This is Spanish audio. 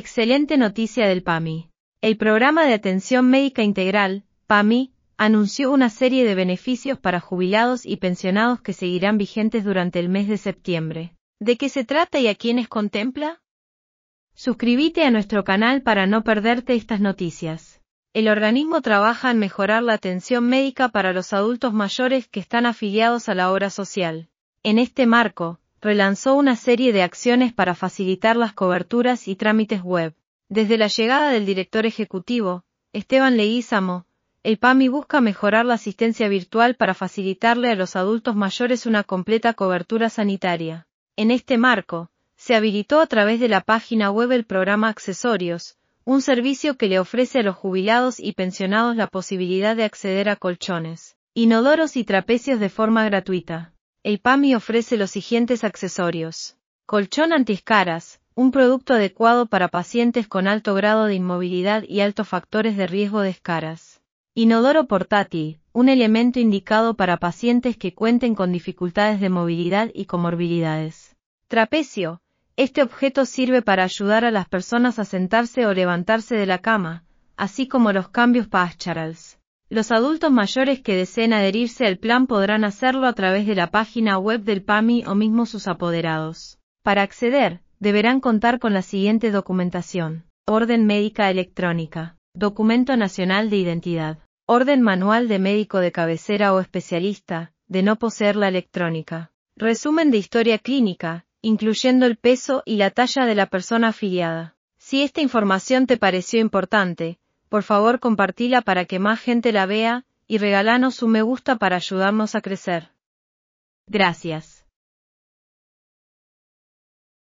Excelente noticia del PAMI. El programa de atención médica integral, PAMI, anunció una serie de beneficios para jubilados y pensionados que seguirán vigentes durante el mes de septiembre. ¿De qué se trata y a quiénes contempla? Suscríbete a nuestro canal para no perderte estas noticias. El organismo trabaja en mejorar la atención médica para los adultos mayores que están afiliados a la obra social. En este marco, relanzó una serie de acciones para facilitar las coberturas y trámites web. Desde la llegada del director ejecutivo, Esteban leízamo el PAMI busca mejorar la asistencia virtual para facilitarle a los adultos mayores una completa cobertura sanitaria. En este marco, se habilitó a través de la página web el programa Accesorios, un servicio que le ofrece a los jubilados y pensionados la posibilidad de acceder a colchones, inodoros y trapecios de forma gratuita. El PAMI ofrece los siguientes accesorios. Colchón antiscaras, un producto adecuado para pacientes con alto grado de inmovilidad y altos factores de riesgo de escaras. Inodoro portátil, un elemento indicado para pacientes que cuenten con dificultades de movilidad y comorbilidades. Trapecio, este objeto sirve para ayudar a las personas a sentarse o levantarse de la cama, así como los cambios pastorales. Los adultos mayores que deseen adherirse al plan podrán hacerlo a través de la página web del PAMI o mismo sus apoderados. Para acceder, deberán contar con la siguiente documentación. Orden médica electrónica. Documento Nacional de Identidad. Orden manual de médico de cabecera o especialista, de no poseer la electrónica. Resumen de historia clínica, incluyendo el peso y la talla de la persona afiliada. Si esta información te pareció importante, por favor compartila para que más gente la vea, y regalanos un me gusta para ayudarnos a crecer. Gracias.